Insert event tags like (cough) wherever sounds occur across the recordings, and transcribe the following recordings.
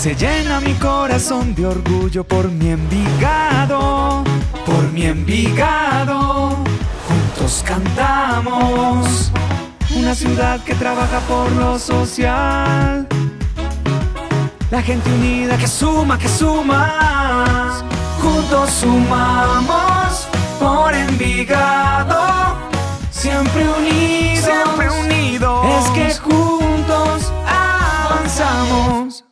Se llena mi corazón de orgullo por mi Envigado, por mi Envigado. Juntos cantamos. Una ciudad que trabaja por lo social. La gente unida que suma, que suma. Juntos sumamos por Envigado. Siempre unidos. Siempre unidos. Es que juntos avanzamos.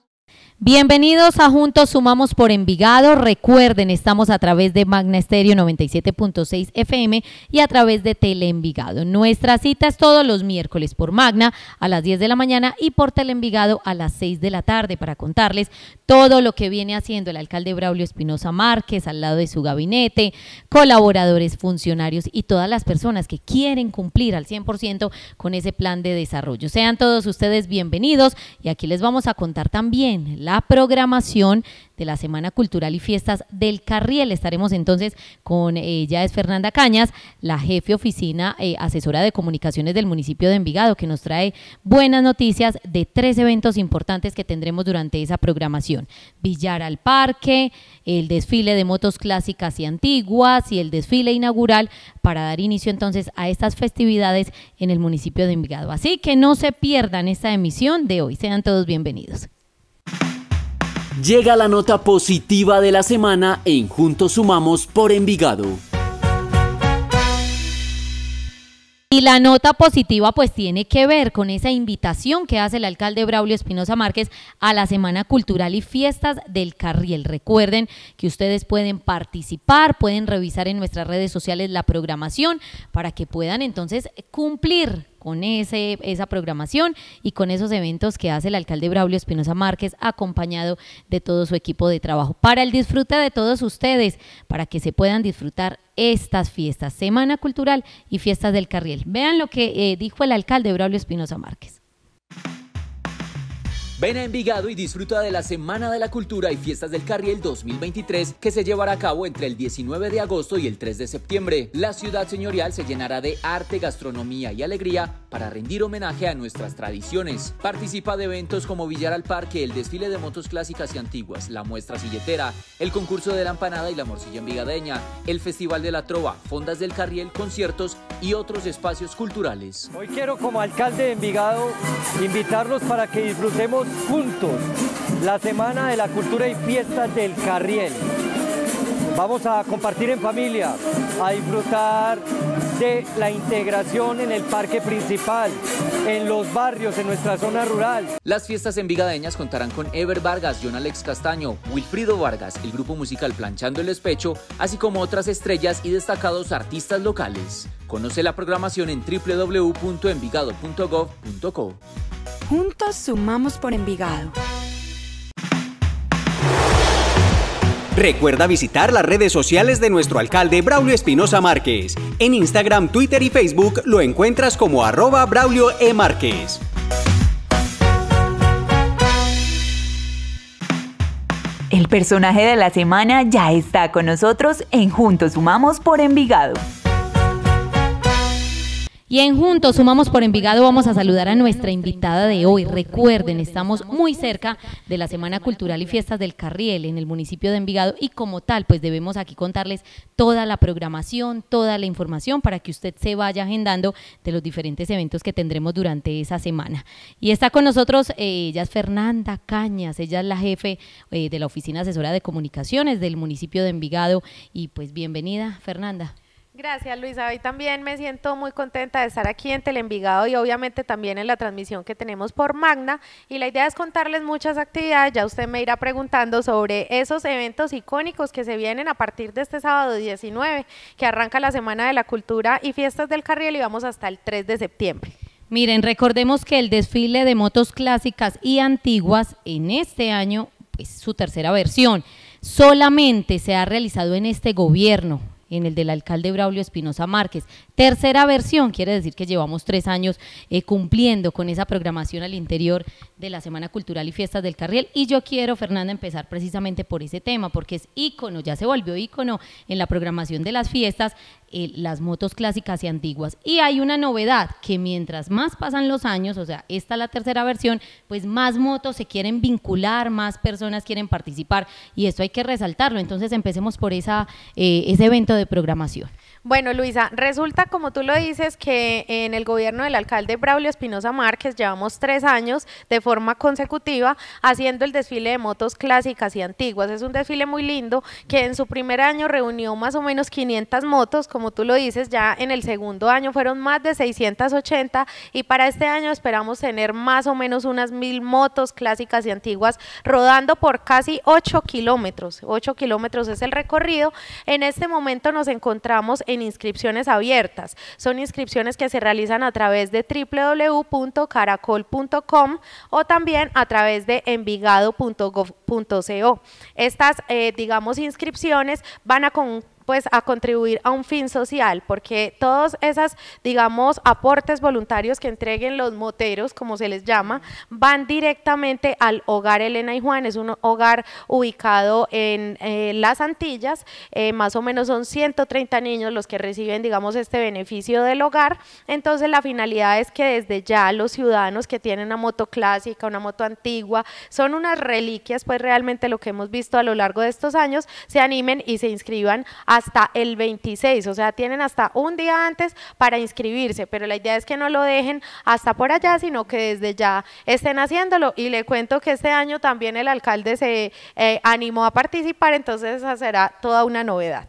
Bienvenidos a Juntos Sumamos por Envigado. Recuerden, estamos a través de Magna Estéreo 97.6 FM y a través de Tele Envigado. Nuestra cita es todos los miércoles por Magna a las 10 de la mañana y por Tele Envigado a las 6 de la tarde para contarles todo lo que viene haciendo el alcalde Braulio Espinosa Márquez al lado de su gabinete, colaboradores, funcionarios y todas las personas que quieren cumplir al 100% con ese plan de desarrollo. Sean todos ustedes bienvenidos y aquí les vamos a contar también la programación de la Semana Cultural y Fiestas del Carriel. Estaremos entonces con ella, eh, es Fernanda Cañas, la jefe oficina eh, asesora de comunicaciones del municipio de Envigado, que nos trae buenas noticias de tres eventos importantes que tendremos durante esa programación. Villar al Parque, el desfile de motos clásicas y antiguas y el desfile inaugural para dar inicio entonces a estas festividades en el municipio de Envigado. Así que no se pierdan esta emisión de hoy. Sean todos bienvenidos. Llega la nota positiva de la semana en Juntos Sumamos por Envigado. Y la nota positiva pues tiene que ver con esa invitación que hace el alcalde Braulio Espinosa Márquez a la Semana Cultural y Fiestas del Carriel. Recuerden que ustedes pueden participar, pueden revisar en nuestras redes sociales la programación para que puedan entonces cumplir con ese, esa programación y con esos eventos que hace el alcalde Braulio Espinosa Márquez, acompañado de todo su equipo de trabajo, para el disfrute de todos ustedes, para que se puedan disfrutar estas fiestas, Semana Cultural y Fiestas del Carriel. Vean lo que eh, dijo el alcalde Braulio Espinosa Márquez. Ven a Envigado y disfruta de la Semana de la Cultura y Fiestas del Carriel 2023 que se llevará a cabo entre el 19 de agosto y el 3 de septiembre. La ciudad señorial se llenará de arte, gastronomía y alegría para rendir homenaje a nuestras tradiciones. Participa de eventos como Villar al Parque, el desfile de motos clásicas y antiguas, la muestra silletera, el concurso de la empanada y la morcilla envigadeña, el Festival de la Trova, Fondas del Carriel, conciertos y otros espacios culturales. Hoy quiero como alcalde de Envigado invitarlos para que disfrutemos juntos la Semana de la Cultura y Fiestas del Carriel. Vamos a compartir en familia, a disfrutar de la integración en el parque principal, en los barrios, en nuestra zona rural. Las fiestas envigadeñas contarán con Ever Vargas, John Alex Castaño, Wilfrido Vargas, el grupo musical Planchando el Especho, así como otras estrellas y destacados artistas locales. Conoce la programación en www.envigado.gov.co. Juntos sumamos por Envigado. Recuerda visitar las redes sociales de nuestro alcalde Braulio Espinosa Márquez. En Instagram, Twitter y Facebook lo encuentras como arroba Braulio E. Márquez. El personaje de la semana ya está con nosotros en Juntos Sumamos por Envigado. Y en Juntos Sumamos por Envigado vamos a saludar a nuestra invitada de hoy. Recuerden, estamos muy cerca de la Semana Cultural y Fiestas del Carriel en el municipio de Envigado y como tal, pues debemos aquí contarles toda la programación, toda la información para que usted se vaya agendando de los diferentes eventos que tendremos durante esa semana. Y está con nosotros, eh, ella es Fernanda Cañas, ella es la jefe eh, de la Oficina Asesora de Comunicaciones del municipio de Envigado y pues bienvenida, Fernanda. Gracias Luisa, hoy también me siento muy contenta de estar aquí en Telenvigado y obviamente también en la transmisión que tenemos por Magna y la idea es contarles muchas actividades, ya usted me irá preguntando sobre esos eventos icónicos que se vienen a partir de este sábado 19 que arranca la Semana de la Cultura y Fiestas del Carril y vamos hasta el 3 de septiembre. Miren, recordemos que el desfile de motos clásicas y antiguas en este año es pues, su tercera versión. Solamente se ha realizado en este gobierno, en el del alcalde Braulio Espinosa Márquez. Tercera versión, quiere decir que llevamos tres años eh, cumpliendo con esa programación al interior de la Semana Cultural y Fiestas del Carriel. Y yo quiero, Fernanda, empezar precisamente por ese tema, porque es ícono, ya se volvió ícono en la programación de las fiestas, eh, las motos clásicas y antiguas. Y hay una novedad, que mientras más pasan los años, o sea, esta es la tercera versión, pues más motos se quieren vincular, más personas quieren participar, y esto hay que resaltarlo. Entonces empecemos por esa, eh, ese evento de programación. Bueno, Luisa, resulta, como tú lo dices, que en el gobierno del alcalde Braulio Espinosa Márquez llevamos tres años de forma consecutiva haciendo el desfile de motos clásicas y antiguas. Es un desfile muy lindo que en su primer año reunió más o menos 500 motos, como tú lo dices, ya en el segundo año fueron más de 680 y para este año esperamos tener más o menos unas mil motos clásicas y antiguas rodando por casi 8 kilómetros. 8 kilómetros es el recorrido. En este momento nos encontramos en inscripciones abiertas. Son inscripciones que se realizan a través de www.caracol.com o o también a través de envigado.gov.co. Estas, eh, digamos, inscripciones van a con pues a contribuir a un fin social, porque todos esas, digamos, aportes voluntarios que entreguen los moteros, como se les llama, van directamente al hogar Elena y Juan, es un hogar ubicado en eh, las Antillas, eh, más o menos son 130 niños los que reciben, digamos, este beneficio del hogar, entonces la finalidad es que desde ya los ciudadanos que tienen una moto clásica, una moto antigua, son unas reliquias, pues realmente lo que hemos visto a lo largo de estos años, se animen y se inscriban a hasta el 26, o sea, tienen hasta un día antes para inscribirse, pero la idea es que no lo dejen hasta por allá, sino que desde ya estén haciéndolo. Y le cuento que este año también el alcalde se eh, animó a participar, entonces esa será toda una novedad.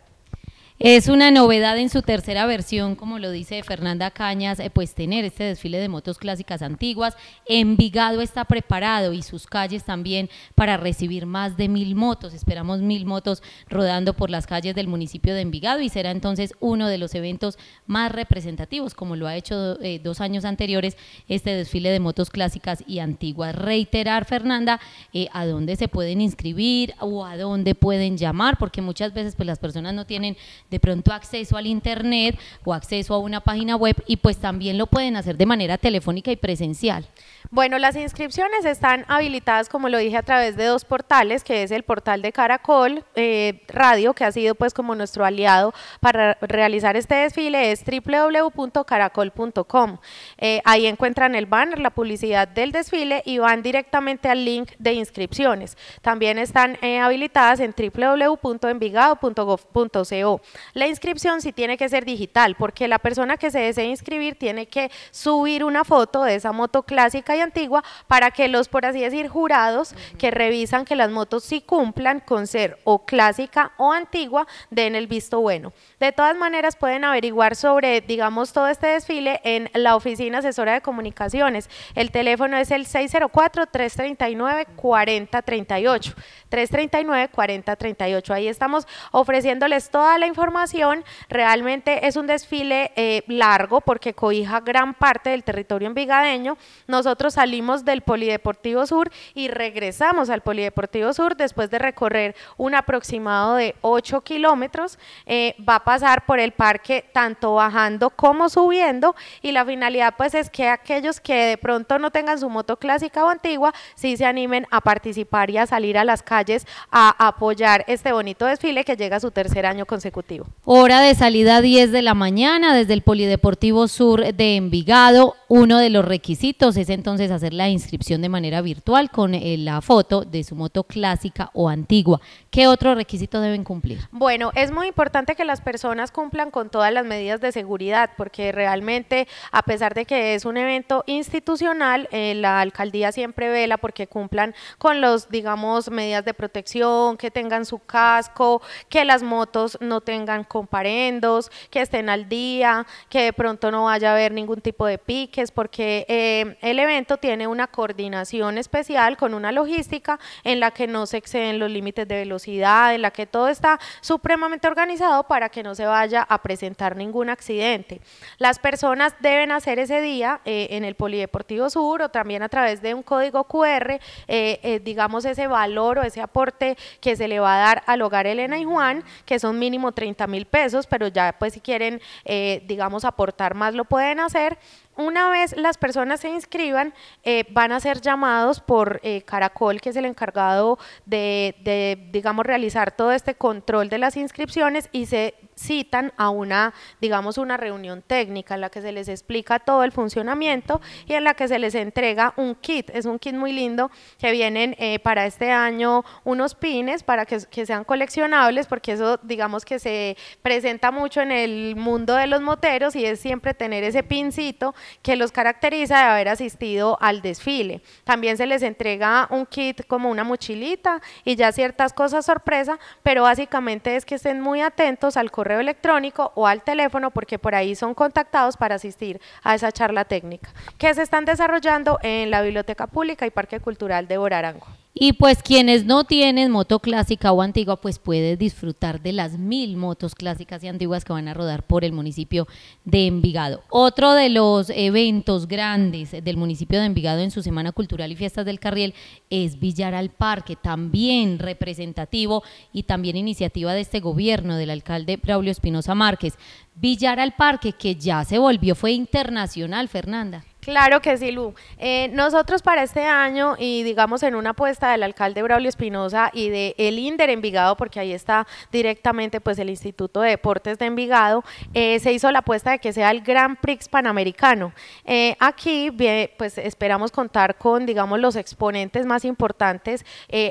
Es una novedad en su tercera versión, como lo dice Fernanda Cañas, eh, pues tener este desfile de motos clásicas antiguas. Envigado está preparado y sus calles también para recibir más de mil motos. Esperamos mil motos rodando por las calles del municipio de Envigado y será entonces uno de los eventos más representativos, como lo ha hecho eh, dos años anteriores, este desfile de motos clásicas y antiguas. Reiterar, Fernanda, eh, a dónde se pueden inscribir o a dónde pueden llamar, porque muchas veces pues las personas no tienen de pronto acceso al Internet o acceso a una página web y pues también lo pueden hacer de manera telefónica y presencial. Bueno, las inscripciones están habilitadas, como lo dije, a través de dos portales, que es el portal de Caracol eh, Radio, que ha sido pues como nuestro aliado para realizar este desfile, es www.caracol.com. Eh, ahí encuentran el banner, la publicidad del desfile y van directamente al link de inscripciones. También están eh, habilitadas en www.envigado.gov.co. La inscripción sí tiene que ser digital, porque la persona que se desee inscribir tiene que subir una foto de esa moto clásica y Antigua para que los, por así decir, jurados que revisan que las motos si cumplan con ser o clásica o antigua, den el visto bueno. De todas maneras, pueden averiguar sobre, digamos, todo este desfile en la Oficina Asesora de Comunicaciones. El teléfono es el 604 339 40 38. 339 40 38. Ahí estamos ofreciéndoles toda la información. Realmente es un desfile eh, largo porque cobija gran parte del territorio envigadeño. Nosotros salimos del Polideportivo Sur y regresamos al Polideportivo Sur después de recorrer un aproximado de 8 kilómetros. Eh, va a pasar por el parque tanto bajando como subiendo y la finalidad pues es que aquellos que de pronto no tengan su moto clásica o antigua, sí se animen a participar y a salir a las calles a apoyar este bonito desfile que llega a su tercer año consecutivo. Hora de salida 10 de la mañana desde el Polideportivo Sur de Envigado. Uno de los requisitos es entonces hacer la inscripción de manera virtual con eh, la foto de su moto clásica o antigua. ¿Qué otro requisito deben cumplir? Bueno, es muy importante que las personas cumplan con todas las medidas de seguridad porque realmente a pesar de que es un evento institucional, eh, la alcaldía siempre vela porque cumplan con los, digamos, medidas de protección, que tengan su casco, que las motos no tengan comparendos, que estén al día, que de pronto no vaya a haber ningún tipo de piques porque eh, el evento tiene una coordinación especial con una logística en la que no se exceden los límites de velocidad, en la que todo está supremamente organizado para que no se vaya a presentar ningún accidente. Las personas deben hacer ese día eh, en el Polideportivo Sur o también a través de un código QR, eh, eh, digamos, ese valor o ese aporte que se le va a dar al hogar Elena y Juan, que son mínimo 30 mil pesos, pero ya pues si quieren, digamos, aportar más lo pueden hacer una vez las personas se inscriban, eh, van a ser llamados por eh, Caracol, que es el encargado de, de, digamos, realizar todo este control de las inscripciones y se citan a una, digamos, una reunión técnica en la que se les explica todo el funcionamiento y en la que se les entrega un kit. Es un kit muy lindo que vienen eh, para este año unos pines para que, que sean coleccionables porque eso, digamos, que se presenta mucho en el mundo de los moteros y es siempre tener ese pincito que los caracteriza de haber asistido al desfile. También se les entrega un kit como una mochilita y ya ciertas cosas sorpresa, pero básicamente es que estén muy atentos al correo correo electrónico o al teléfono porque por ahí son contactados para asistir a esa charla técnica que se están desarrollando en la Biblioteca Pública y Parque Cultural de Borarango. Y pues quienes no tienen moto clásica o antigua, pues puedes disfrutar de las mil motos clásicas y antiguas que van a rodar por el municipio de Envigado. Otro de los eventos grandes del municipio de Envigado en su Semana Cultural y Fiestas del Carriel es Villar al Parque, también representativo y también iniciativa de este gobierno del alcalde Braulio Espinosa Márquez. Villar al Parque, que ya se volvió, fue internacional, Fernanda. Claro que sí, Lu. Eh, nosotros para este año y digamos en una apuesta del alcalde Braulio Espinosa y de el INDER Envigado, porque ahí está directamente pues el Instituto de Deportes de Envigado, eh, se hizo la apuesta de que sea el Gran Prix Panamericano. Eh, aquí pues esperamos contar con digamos los exponentes más importantes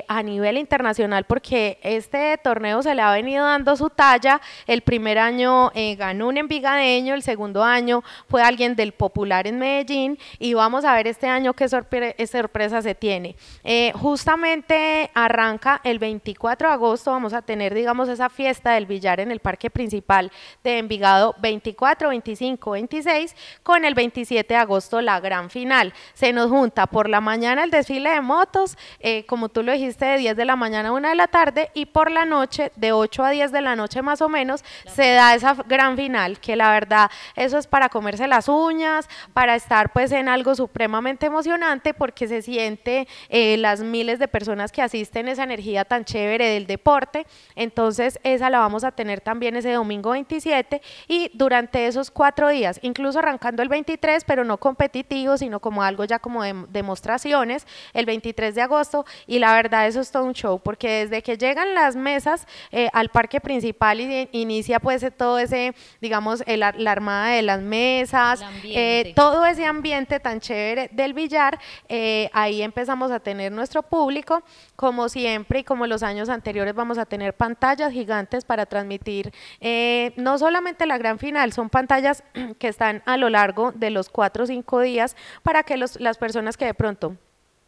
a nivel internacional porque este torneo se le ha venido dando su talla. El primer año ganó un envigadeño, el segundo año fue alguien del Popular en Medellín y vamos a ver este año qué eh, sorpresa se tiene. Eh, justamente arranca el 24 de agosto, vamos a tener, digamos, esa fiesta del billar en el Parque Principal de Envigado 24, 25, 26, con el 27 de agosto la gran final. Se nos junta por la mañana el desfile de motos, eh, como tú lo dijiste, de 10 de la mañana a 1 de la tarde y por la noche, de 8 a 10 de la noche más o menos, se da esa gran final, que la verdad, eso es para comerse las uñas, para estar pues en algo supremamente emocionante porque se siente eh, las miles de personas que asisten esa energía tan chévere del deporte, entonces esa la vamos a tener también ese domingo 27 y durante esos cuatro días, incluso arrancando el 23, pero no competitivo, sino como algo ya como de demostraciones, el 23 de agosto y la verdad eso es todo un show porque desde que llegan las mesas eh, al parque principal y inicia pues todo ese, digamos, la armada de las mesas, eh, todo ese ambiente ambiente tan chévere del billar, eh, ahí empezamos a tener nuestro público, como siempre y como los años anteriores vamos a tener pantallas gigantes para transmitir eh, no solamente la gran final, son pantallas (clears throat) que están a lo largo de los cuatro o cinco días para que las personas que de pronto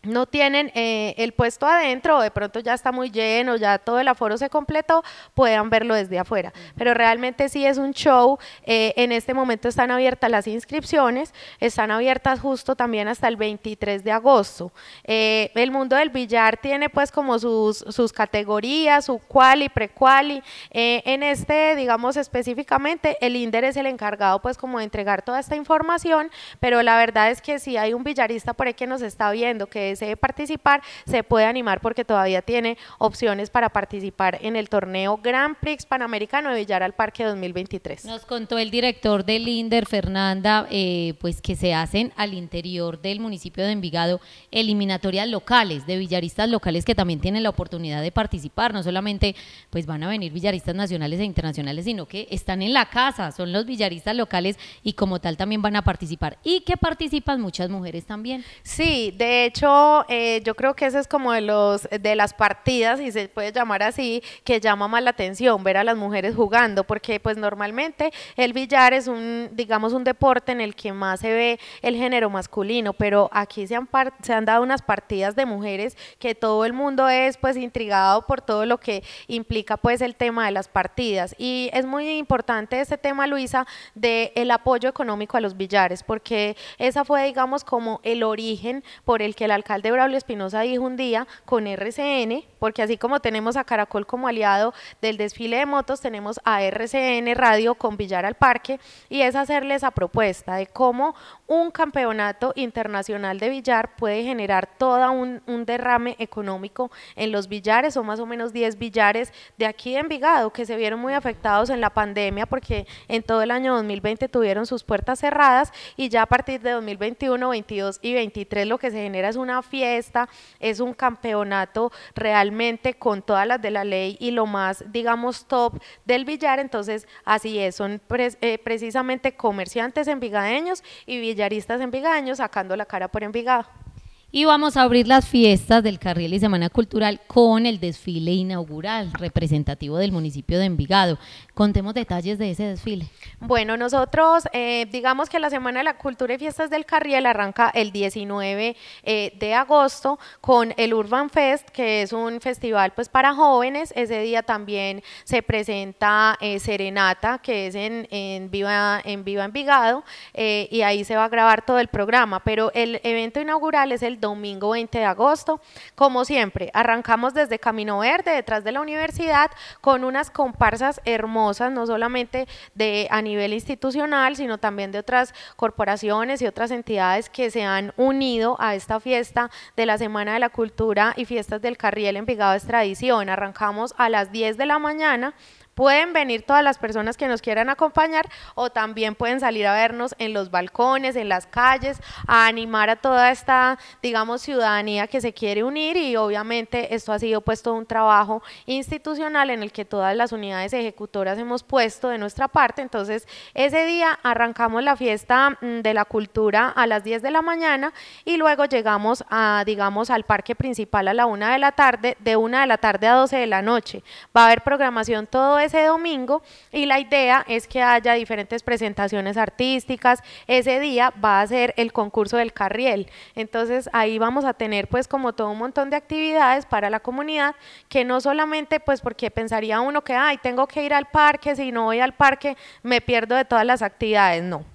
no tienen eh, el puesto adentro, o de pronto ya está muy lleno, ya todo el aforo se completó, puedan verlo desde afuera. Pero realmente sí es un show. Eh, en este momento están abiertas las inscripciones, están abiertas justo también hasta el 23 de agosto. Eh, el mundo del billar tiene pues como sus, sus categorías, su quali, pre-quali. en este, digamos específicamente, el INDER es el encargado pues como de entregar toda esta información, pero la verdad es que si hay un billarista por ahí que nos está viendo, que debe participar, se puede animar porque todavía tiene opciones para participar en el torneo Grand Prix Panamericano de Villar al Parque 2023. Nos contó el director de INDER, Fernanda, eh, pues que se hacen al interior del municipio de Envigado eliminatorias locales, de villaristas locales que también tienen la oportunidad de participar, no solamente pues van a venir villaristas nacionales e internacionales, sino que están en la casa, son los villaristas locales y como tal también van a participar. Y que participan muchas mujeres también. Sí, de hecho eh, yo creo que ese es como de, los, de las partidas, si se puede llamar así, que llama más la atención, ver a las mujeres jugando, porque pues normalmente el billar es un, digamos, un deporte en el que más se ve el género masculino, pero aquí se han, se han dado unas partidas de mujeres que todo el mundo es pues intrigado por todo lo que implica pues el tema de las partidas. Y es muy importante este tema, Luisa, del el apoyo económico a los billares, porque esa fue, digamos, como el origen por el que el alcalde de Braulio Espinosa dijo un día con RCN, porque así como tenemos a Caracol como aliado del desfile de motos, tenemos a RCN Radio con Villar al Parque, y es hacerles esa propuesta de cómo un campeonato internacional de billar puede generar todo un, derrame económico en los billares, son más o menos 10 billares de aquí de Envigado que se vieron muy afectados en la pandemia, porque en todo el año 2020 tuvieron sus puertas cerradas, y ya a partir de 2021, 22 y 23 lo que se genera es una fiesta, es un campeonato realmente con todas las de la ley y lo más, digamos, top del billar. Entonces, así es, son eh, precisamente comerciantes envigadeños y en envigadeños sacando la cara por Envigado. Y vamos a abrir las fiestas del carril y Semana Cultural con el desfile inaugural representativo del municipio de Envigado. Contemos detalles de ese desfile. Bueno, nosotros eh, digamos que la Semana de la Cultura y Fiestas del Carriel arranca el 19 eh, de agosto con el Urban Fest, que es un festival pues para jóvenes. Ese día también se presenta eh, Serenata, que es en, en, Viva, en Viva Envigado, y ahí se va a grabar todo el programa. Pero el evento inaugural es el domingo 20 de agosto. Como siempre, arrancamos desde Camino Verde, detrás de la universidad, con unas comparsas hermosas, no solamente de, a nivel institucional, sino también de otras corporaciones y otras entidades que se han unido a esta fiesta de la Semana de la Cultura y Fiestas del Carriel en Vigado Extradición. Tradición. Arrancamos a las 10 de la mañana Pueden venir todas las personas que nos quieran acompañar o también pueden salir a vernos en los balcones, en las calles, a animar a toda esta, digamos, ciudadanía que se quiere unir y obviamente esto ha sido puesto un trabajo institucional en el que todas las unidades ejecutoras hemos puesto de nuestra parte. Entonces, ese día arrancamos la fiesta mm, de la cultura a las 10 de la mañana y luego llegamos a, digamos, al parque principal a la 1 de la tarde, de 1 de la tarde a 12 de la noche. Va a haber programación todo ese domingo y la idea es que haya diferentes presentaciones artísticas. Ese día va a ser el concurso del carriel. Entonces ahí vamos a tener pues como todo un montón de actividades para la comunidad que no solamente pues porque pensaría uno que, hay tengo que ir al parque, si no voy al parque me pierdo de todas las actividades. No,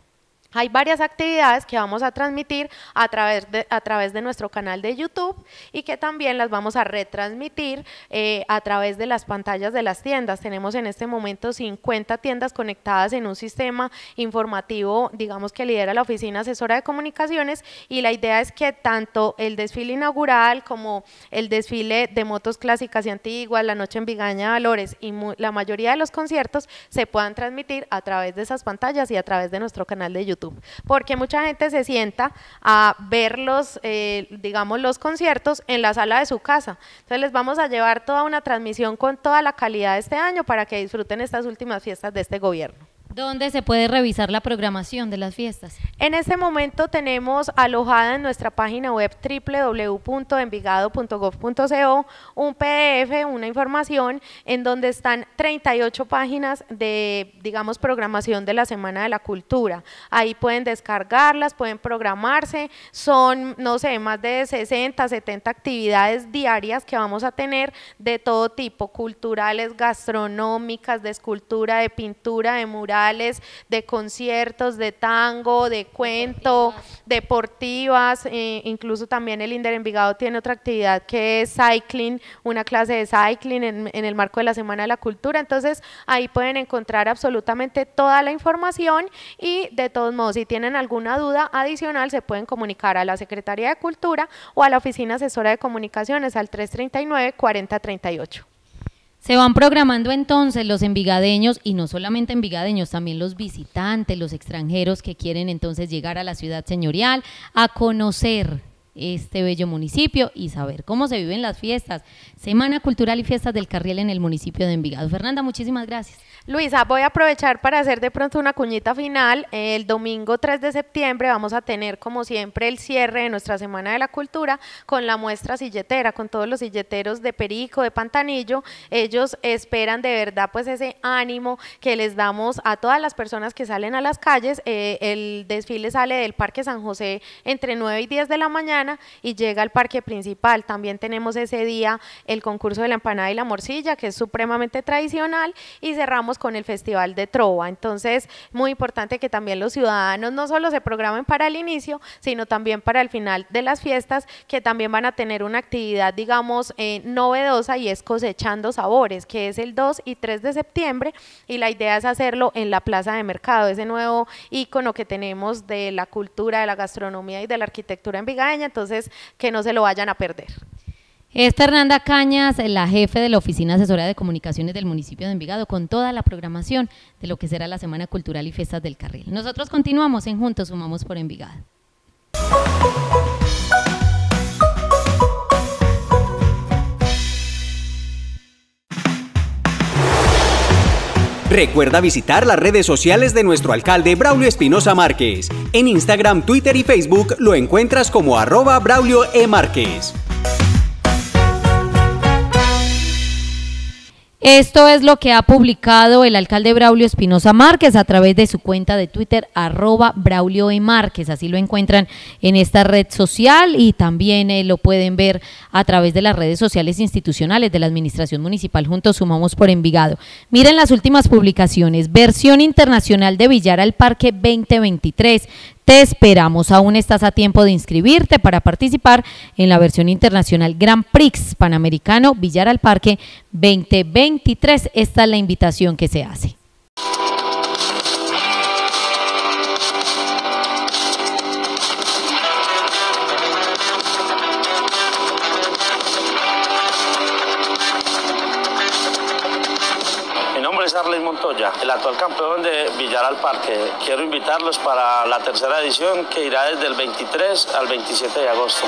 hay varias actividades que vamos a transmitir a través de, a través de nuestro canal de YouTube y que también las vamos a retransmitir eh, a través de las pantallas de las tiendas. Tenemos en este momento 50 tiendas conectadas en un sistema informativo, digamos que lidera la Oficina Asesora de Comunicaciones y la idea es que tanto el desfile inaugural como el desfile de motos clásicas y antiguas, la noche en Vigaña Valores y la mayoría de los conciertos se puedan transmitir a través de esas pantallas y a través de nuestro canal de YouTube porque mucha gente se sienta a ver eh, digamos, los conciertos en la sala de su casa. Entonces les vamos a llevar toda una transmisión con toda la calidad de este año para que disfruten estas últimas fiestas de este gobierno. ¿Dónde se puede revisar la programación de las fiestas? En este momento tenemos alojada en nuestra página web www.envigado.gov.co un PDF, una información en donde están 38 páginas de, digamos, programación de la Semana de la Cultura. Ahí pueden descargarlas, pueden programarse, son, no sé, más de 60, 70 actividades diarias que vamos a tener de todo tipo, culturales, gastronómicas, de escultura, de pintura, de mural de conciertos, de tango, de cuento, deportivas, eh, incluso también el Inder Envigado tiene otra actividad que es cycling, una clase de cycling en, en el marco de la Semana de la Cultura, entonces ahí pueden encontrar absolutamente toda la información y de todos modos, si tienen alguna duda adicional, se pueden comunicar a la Secretaría de Cultura o a la Oficina Asesora de Comunicaciones al 339 4038. Se van programando entonces los envigadeños y no solamente envigadeños, también los visitantes, los extranjeros que quieren entonces llegar a la ciudad señorial a conocer este bello municipio y saber cómo se viven las fiestas. Semana Cultural y Fiestas del Carriel en el municipio de Envigado. Fernanda, muchísimas gracias. Luisa, voy a aprovechar para hacer de pronto una cuñita final. El domingo 3 de septiembre vamos a tener, como siempre, el cierre de nuestra Semana de la Cultura con la muestra silletera, con todos los silleteros de Perico, de Pantanillo. Ellos esperan de verdad pues ese ánimo que les damos a todas las personas que salen a las calles. Eh, el desfile sale del Parque San José entre 9 y 10 de la mañana y llega al parque principal. También tenemos ese día el concurso de la empanada y la morcilla, que es supremamente tradicional, y cerramos con el Festival de Trova. Entonces, muy importante que también los ciudadanos no solo se programen para el inicio, sino también para el final de las fiestas, que también van a tener una actividad, digamos, eh, novedosa y es cosechando sabores, que es el 2 y 3 de septiembre, y la idea es hacerlo en la plaza de mercado, ese nuevo ícono que tenemos de la cultura, de la gastronomía y de la arquitectura en Vigaña entonces que no se lo vayan a perder. Esta Hernanda Cañas, la jefe de la Oficina Asesora de Comunicaciones del municipio de Envigado, con toda la programación de lo que será la Semana Cultural y Fiestas del Carril. Nosotros continuamos en Juntos Sumamos por Envigado. Recuerda visitar las redes sociales de nuestro alcalde Braulio Espinosa Márquez. En Instagram, Twitter y Facebook lo encuentras como arroba Braulio E. Márquez. Esto es lo que ha publicado el alcalde Braulio Espinosa Márquez a través de su cuenta de Twitter, arroba Braulio e. Márquez. Así lo encuentran en esta red social y también eh, lo pueden ver a través de las redes sociales institucionales de la Administración Municipal. Juntos sumamos por Envigado. Miren las últimas publicaciones. Versión internacional de Villar al Parque 2023. Te esperamos. Aún estás a tiempo de inscribirte para participar en la versión internacional Grand Prix Panamericano Villar al Parque 2023. Esta es la invitación que se hace. el actual campeón de Villar al Parque. Quiero invitarlos para la tercera edición que irá desde el 23 al 27 de agosto.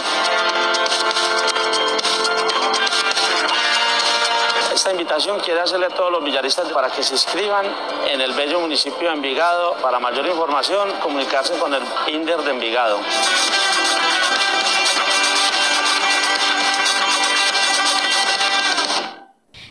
Esta invitación quiere hacerle a todos los villaristas para que se inscriban en el bello municipio de Envigado. Para mayor información, comunicarse con el INDER de Envigado.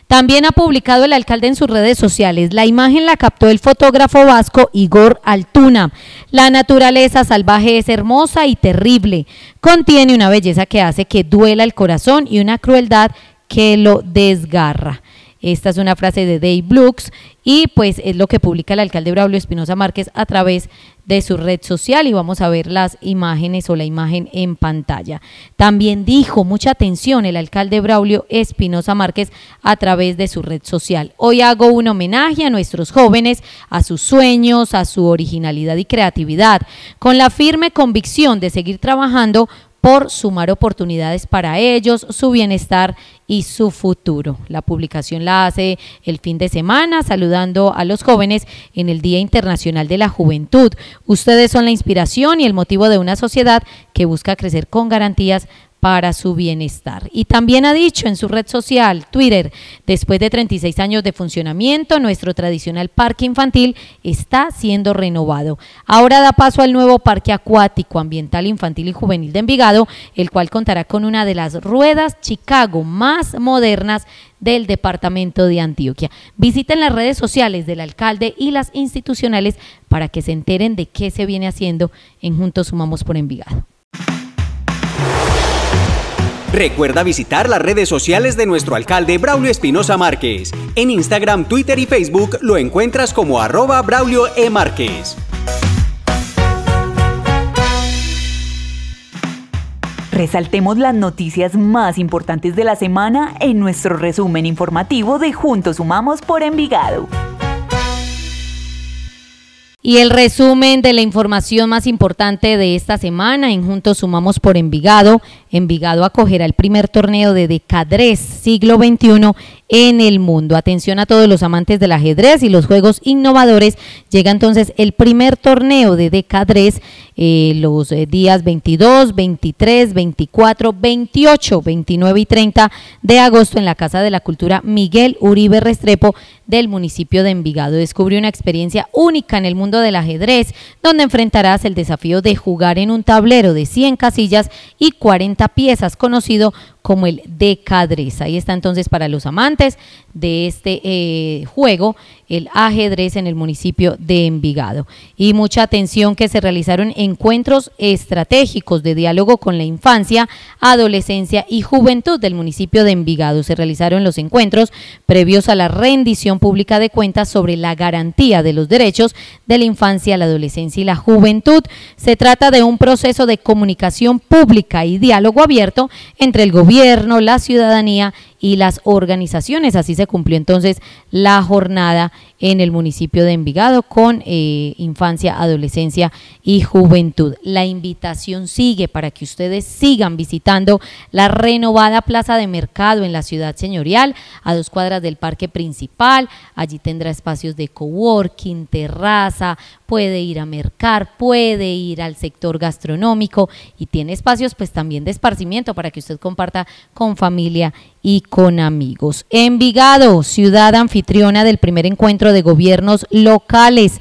También ha publicado el alcalde en sus redes sociales. La imagen la captó el fotógrafo vasco Igor Altuna. La naturaleza salvaje es hermosa y terrible. Contiene una belleza que hace que duela el corazón y una crueldad que lo desgarra. Esta es una frase de Dave Brooks y pues es lo que publica el alcalde Braulio Espinosa Márquez a través de su red social y vamos a ver las imágenes o la imagen en pantalla. También dijo, mucha atención, el alcalde Braulio Espinosa Márquez a través de su red social. Hoy hago un homenaje a nuestros jóvenes, a sus sueños, a su originalidad y creatividad, con la firme convicción de seguir trabajando por sumar oportunidades para ellos, su bienestar y su futuro. La publicación la hace el fin de semana saludando a los jóvenes en el Día Internacional de la Juventud. Ustedes son la inspiración y el motivo de una sociedad que busca crecer con garantías para su bienestar. Y también ha dicho en su red social, Twitter, después de 36 años de funcionamiento, nuestro tradicional parque infantil está siendo renovado. Ahora da paso al nuevo parque acuático, ambiental, infantil y juvenil de Envigado, el cual contará con una de las ruedas Chicago más modernas del departamento de Antioquia. Visiten las redes sociales del alcalde y las institucionales para que se enteren de qué se viene haciendo en Juntos Sumamos por Envigado. Recuerda visitar las redes sociales de nuestro alcalde Braulio Espinosa Márquez. En Instagram, Twitter y Facebook lo encuentras como arroba Braulio E. Márquez. Resaltemos las noticias más importantes de la semana en nuestro resumen informativo de Juntos Sumamos por Envigado. Y el resumen de la información más importante de esta semana en Juntos Sumamos por Envigado Envigado acogerá el primer torneo de Decadrez, siglo XXI en el mundo. Atención a todos los amantes del ajedrez y los juegos innovadores. Llega entonces el primer torneo de Decadrés eh, los eh, días 22, 23, 24, 28, 29 y 30 de agosto en la Casa de la Cultura Miguel Uribe Restrepo del municipio de Envigado. Descubre una experiencia única en el mundo del ajedrez, donde enfrentarás el desafío de jugar en un tablero de 100 casillas y 40 piezas, conocido como el de Ahí está entonces para los amantes de este eh, juego, el ajedrez en el municipio de Envigado. Y mucha atención que se realizaron encuentros estratégicos de diálogo con la infancia, adolescencia y juventud del municipio de Envigado. Se realizaron los encuentros previos a la rendición pública de cuentas sobre la garantía de los derechos de la infancia, la adolescencia y la juventud. Se trata de un proceso de comunicación pública y diálogo abierto entre el gobierno la ciudadanía y las organizaciones. Así se cumplió entonces la jornada en el municipio de Envigado con eh, infancia, adolescencia y juventud. La invitación sigue para que ustedes sigan visitando la renovada plaza de mercado en la ciudad señorial, a dos cuadras del parque principal. Allí tendrá espacios de coworking, terraza, puede ir a mercar, puede ir al sector gastronómico y tiene espacios pues también de esparcimiento para que usted comparta con familia y con amigos. Envigado, ciudad anfitriona del primer encuentro de gobiernos locales.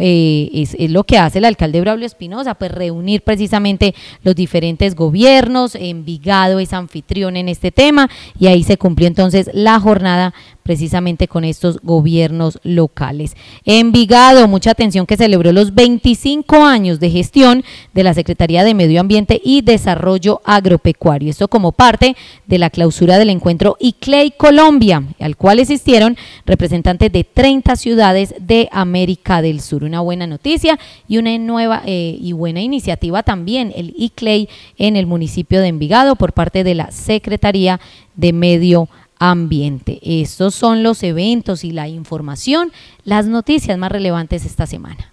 Eh, es, lo que hace el alcalde Braulio Espinosa, pues reunir precisamente los diferentes gobiernos, Envigado es anfitrión en este tema y ahí se cumplió entonces la jornada precisamente con estos gobiernos locales. Envigado, mucha atención que celebró los 25 años de gestión de la Secretaría de Medio Ambiente y Desarrollo Agropecuario. Esto como parte de la clausura del encuentro ICLEI Colombia, al cual asistieron representantes de 30 ciudades de América del Sur. Una buena noticia y una nueva eh, y buena iniciativa también, el ICLEI en el municipio de Envigado por parte de la Secretaría de Medio Ambiente ambiente. Estos son los eventos y la información, las noticias más relevantes esta semana.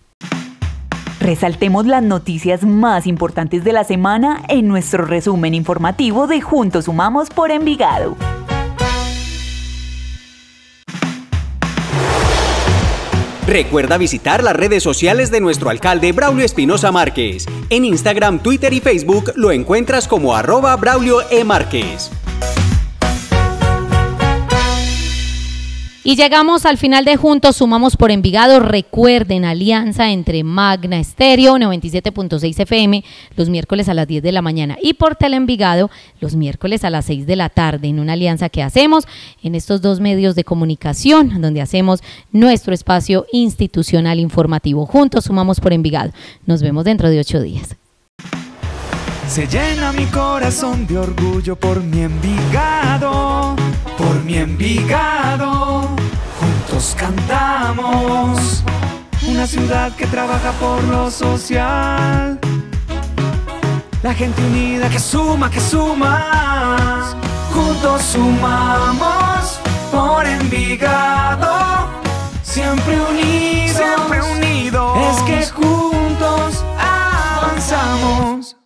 Resaltemos las noticias más importantes de la semana en nuestro resumen informativo de Juntos Sumamos por Envigado. Recuerda visitar las redes sociales de nuestro alcalde Braulio Espinosa Márquez. En Instagram, Twitter y Facebook lo encuentras como arroba Braulio E. Márquez. Y llegamos al final de Juntos Sumamos por Envigado. Recuerden, alianza entre Magna Estéreo 97.6 FM los miércoles a las 10 de la mañana y por Envigado los miércoles a las 6 de la tarde en una alianza que hacemos en estos dos medios de comunicación donde hacemos nuestro espacio institucional informativo. Juntos Sumamos por Envigado. Nos vemos dentro de ocho días. Se llena mi corazón de orgullo por mi Envigado por mi Envigado, juntos cantamos. Una ciudad que trabaja por lo social. La gente unida que suma, que suma. Juntos sumamos por Envigado. Siempre unidos. Siempre unidos. Es que juntos avanzamos.